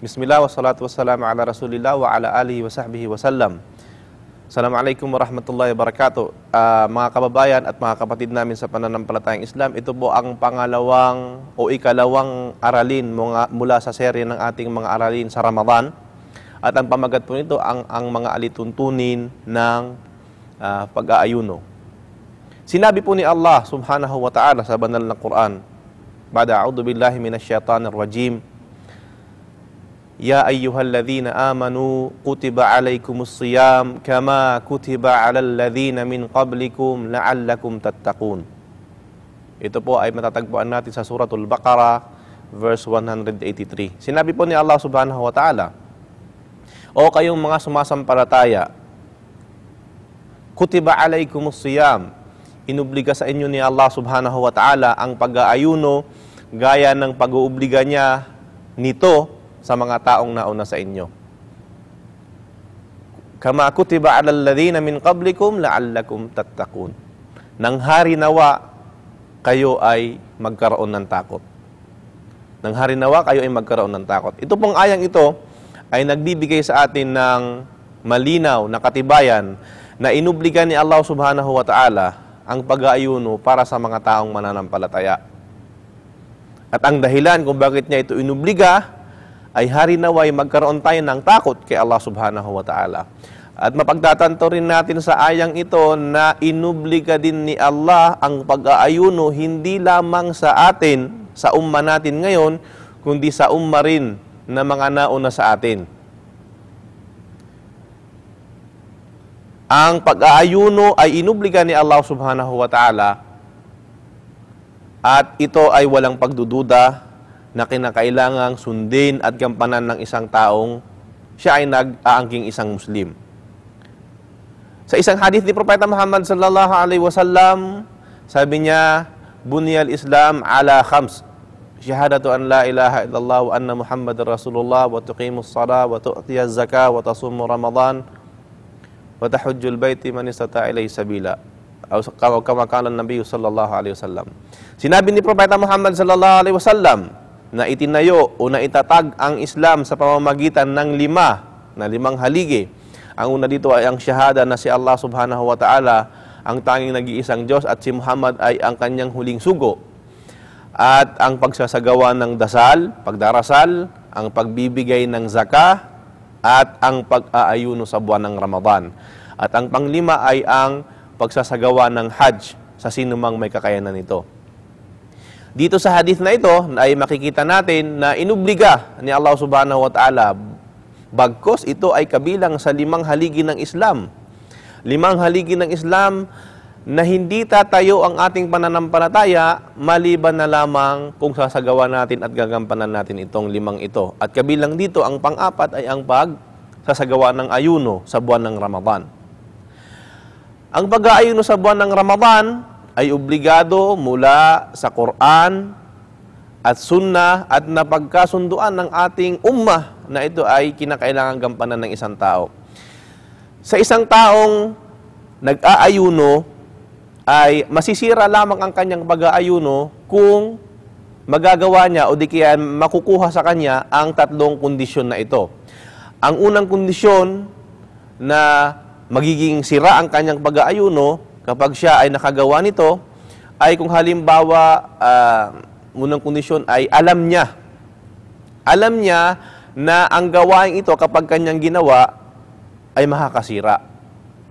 Bismillah wassalatu wassalamu ala rasulillah wa ala alihi wa sahbihi wa sallam Assalamualaikum warahmatullahi wabarakatuh. Uh, mga kababayan at mga kapatid namin sa pananampalatayang Islam, ito po ang pangalawang o ikalawang aralin mga, mula sa serye ng ating mga aralin sa Ramadan. At ang pamagat po nito ang, ang mga alituntunin ng uh, pag-aayuno. Sinabi po ni Allah subhanahu wa ta'ala sa banal na Quran, Bada a'udhu billahi minash shaitanir rajim, يا أيها الذين آمنوا كتب عليكم الصيام كما كتب على الذين من قبلكم لعلكم تتقون Ito po ay matatagpuan natin sa Suratul Baqara verse 183. Sinabi po ni Allah Subhanahu wa Ta'ala, O kayong mga sumasampalataya, kutiba alaykumus siyam. Inubliga sa inyo ni Allah Subhanahu wa Ta'ala ang pag-aayuno gaya ng pag-uubliga niya nito sa mga taong nauna sa inyo. Kama kutiba alal ladhina min qablikum la'allakum tattaqun. Nang hari nawa, kayo ay magkaroon ng takot. Nang hari nawa, kayo ay magkaroon ng takot. Ito pong ayang ito ay nagbibigay sa atin ng malinaw na katibayan na inubligan ni Allah subhanahu wa ta'ala ang pag-aayuno para sa mga taong mananampalataya. At ang dahilan kung bakit niya ito inubliga ay hari naway magkaroon tayo ng takot kay Allah subhanahu wa ta'ala. At mapagtatanto rin natin sa ayang ito na inubliga din ni Allah ang pag-aayuno hindi lamang sa atin, sa umma natin ngayon, kundi sa umma rin na mga nauna sa atin. Ang pag-aayuno ay inubliga ni Allah subhanahu wa ta'ala at ito ay walang pagdududa na kinakailangang sundin at gampanan ng isang taong siya ay nag-aangking isang Muslim. Sa isang hadith ni Propeta Muhammad sallallahu alaihi wasallam, sabi niya, Bunyal Islam ala khams. Shahadatu an la ilaha illallah wa anna Muhammadar Rasulullah wa tuqimus salah wa tu'tiya zaka wa tasumu Ramadan wa tahujjul baiti man istata ilayhi sabila. Aw kama kama an Nabi sallallahu alaihi wasallam. Sinabi ni Propeta Muhammad sallallahu alaihi wasallam, na itinayo o naitatag ang Islam sa pamamagitan ng lima, na limang haligi. Ang una dito ay ang shahada na si Allah subhanahu wa ta'ala ang tanging nag-iisang Diyos at si Muhammad ay ang kanyang huling sugo. At ang pagsasagawa ng dasal, pagdarasal, ang pagbibigay ng zaka, at ang pag-aayuno sa buwan ng Ramadan. At ang panglima ay ang pagsasagawa ng Hajj sa sinumang may kakayanan nito. Dito sa hadith na ito ay makikita natin na inubliga ni Allah subhanahu wa ta'ala bagkos ito ay kabilang sa limang haligi ng Islam. Limang haligi ng Islam na hindi tatayo ang ating pananampalataya maliban na lamang kung sasagawa natin at gagampanan natin itong limang ito. At kabilang dito, ang pang-apat ay ang pag sasagawa ng ayuno sa buwan ng Ramadan. Ang pag-aayuno sa buwan ng Ramadan ay obligado mula sa Quran at sunnah at napagkasunduan ng ating ummah na ito ay kinakailangan gampanan ng isang tao. Sa isang taong nag-aayuno ay masisira lamang ang kanyang pag-aayuno kung magagawa niya o di kaya makukuha sa kanya ang tatlong kondisyon na ito. Ang unang kondisyon na magiging sira ang kanyang pag-aayuno Kapag siya ay nakagawa nito, ay kung halimbawa, uh, ah, munang kondisyon ay alam niya. Alam niya na ang gawain ito kapag kanyang ginawa ay makakasira.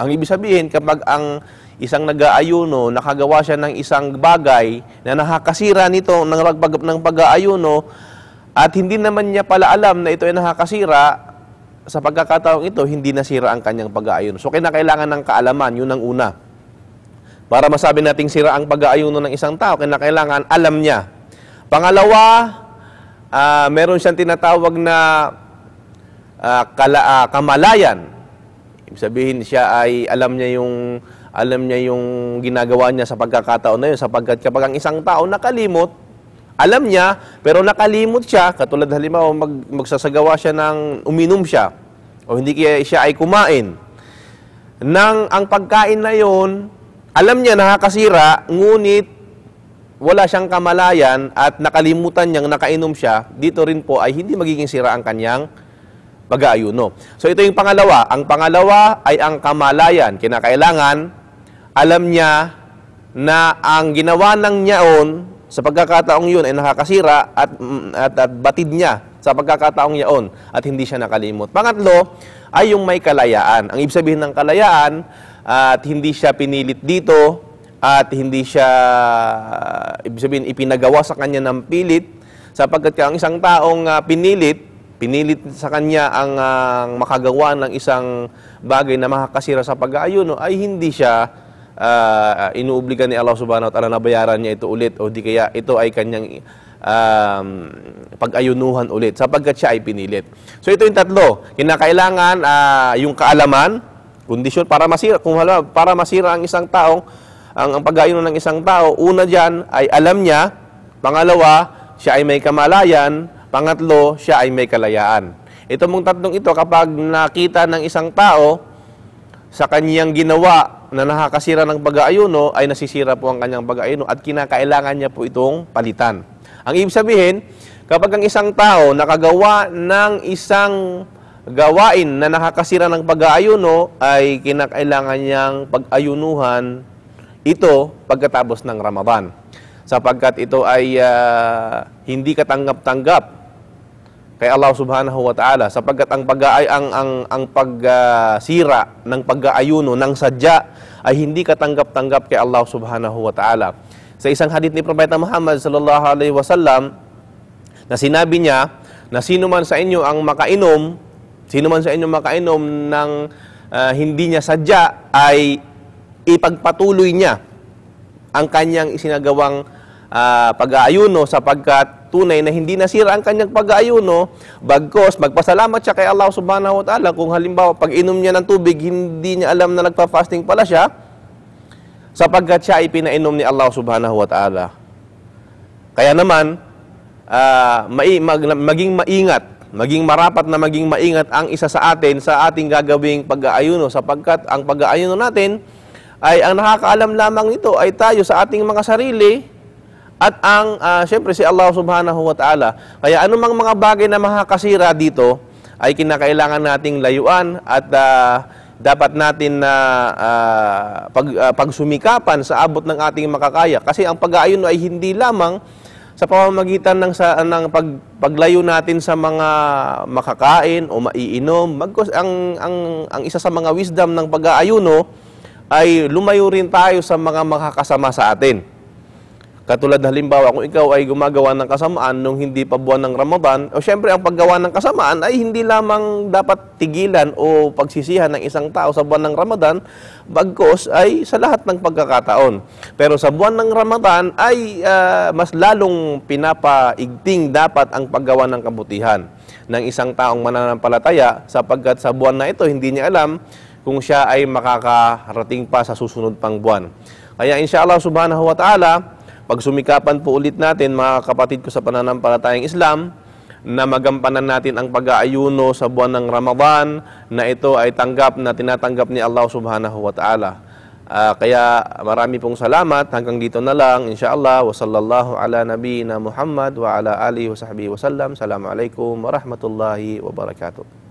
Ang ibig sabihin, kapag ang isang nag-aayuno, nakagawa siya ng isang bagay na nakakasira nito ng, ng pag-aayuno, at hindi naman niya pala alam na ito ay nakakasira, sa pagkakataong ito, hindi nasira ang kanyang pag aayuno So, kinakailangan ng kaalaman, yun ang una. Para masabi nating sira ang pag-aayuno ng isang tao, kaya kailangan alam niya. Pangalawa, uh, meron siyang tinatawag na uh, kala, uh, kamalayan. Ibig sabihin siya ay alam niya yung alam niya yung ginagawa niya sa pagkakataon na yun sapagkat kapag ang isang tao nakalimot, alam niya pero nakalimot siya, katulad halimbawa mag, magsasagawa siya ng uminom siya o hindi kaya siya ay kumain. Nang ang pagkain na yon alam niya nakakasira, ngunit wala siyang kamalayan at nakalimutan niyang nakainom siya, dito rin po ay hindi magiging sira ang kanyang pag-aayuno. So ito yung pangalawa. Ang pangalawa ay ang kamalayan. Kinakailangan, alam niya na ang ginawa ng niyaon sa pagkakataong yun ay nakakasira at, at, at batid niya sa pagkakataong yaon at hindi siya nakalimot. Pangatlo ay yung may kalayaan. Ang ibig sabihin ng kalayaan at hindi siya pinilit dito at hindi siya, ah, ibig sabihin, ipinagawa sa kanya ng pilit sapagkat ang isang taong uh, pinilit, pinilit sa kanya ang uh, makagawa ng isang bagay na makakasira sa pag-aayuno ay hindi siya uh, ah, inuobligan ni Allah subhanahu wa ta'ala na bayaran niya ito ulit o di kaya ito ay kanyang um, pag-ayunuhan ulit sapagkat siya ay pinilit. So ito yung tatlo, kinakailangan uh, yung kaalaman, kondisyon para masira. Kung hala, para masira ang isang taong, ang, ang pagayunan ng isang tao, una dyan ay alam niya, pangalawa, siya ay may kamalayan, pangatlo, siya ay may kalayaan. Ito mong tatlong ito, kapag nakita ng isang tao sa kanyang ginawa na nakakasira ng pag-aayuno, ay nasisira po ang kanyang pag-aayuno at kinakailangan niya po itong palitan. Ang ibig sabihin, kapag ang isang tao nakagawa ng isang gawain na nakakasira ng pag-aayuno ay kinakailangan niyang pag-ayunuhan ito pagkatapos ng Ramadan. Sapagkat ito ay uh, hindi katanggap-tanggap kay Allah Subhanahu wa Ta'ala sapagkat ang pag ang ang ang pagsira ah, ng pag-aayuno ng sadya ay hindi katanggap-tanggap kay Allah Subhanahu wa Ta'ala. Sa isang hadith ni Propeta Muhammad sallallahu alaihi wasallam na sinabi niya na sino man sa inyo ang makainom Sino man sa inyo makainom ng uh, hindi niya sadya ay ipagpatuloy niya ang kanyang isinagawang uh, pag-aayuno sapagkat tunay na hindi nasira ang kanyang pag-aayuno bagkos magpasalamat siya kay Allah subhanahu wa ta'ala kung halimbawa pag inom niya ng tubig hindi niya alam na nagpa-fasting pala siya sapagkat siya ay pinainom ni Allah subhanahu wa ta'ala kaya naman uh, maging maingat maging marapat na maging maingat ang isa sa atin sa ating gagawing pag-aayuno sapagkat ang pag-aayuno natin ay ang nakakaalam lamang nito ay tayo sa ating mga sarili at ang uh, siyempre si Allah Subhanahu wa Ta'ala. Kaya anumang mga bagay na makakasira dito ay kinakailangan nating layuan at uh, dapat natin na uh, pag, uh, pagsumikapan sa abot ng ating makakaya. Kasi ang pag-aayuno ay hindi lamang sa pamamagitan ng sa ng pag, paglayo natin sa mga makakain o maiinom magkos ang ang ang isa sa mga wisdom ng pag-aayuno ay lumayo rin tayo sa mga makakasama sa atin Katulad halimbawa, kung ikaw ay gumagawa ng kasamaan nung hindi pa buwan ng Ramadan, o siyempre ang paggawa ng kasamaan ay hindi lamang dapat tigilan o pagsisihan ng isang tao sa buwan ng Ramadan, bagkos ay sa lahat ng pagkakataon. Pero sa buwan ng Ramadan ay uh, mas lalong pinapaigting dapat ang paggawa ng kabutihan ng isang taong mananampalataya sapagkat sa buwan na ito hindi niya alam kung siya ay makakarating pa sa susunod pang buwan. Kaya insya subhanahu wa ta'ala, pagsumikapan po ulit natin, mga kapatid ko sa pananampalatayang Islam, na magampanan natin ang pag-aayuno sa buwan ng Ramadan na ito ay tanggap na tinatanggap ni Allah subhanahu wa ta'ala. Uh, kaya marami pong salamat. Hanggang dito na lang. InsyaAllah. Wa sallallahu ala nabiyina Muhammad wa ala alihi wa sahbihi wa sallam. Assalamualaikum warahmatullahi wabarakatuh.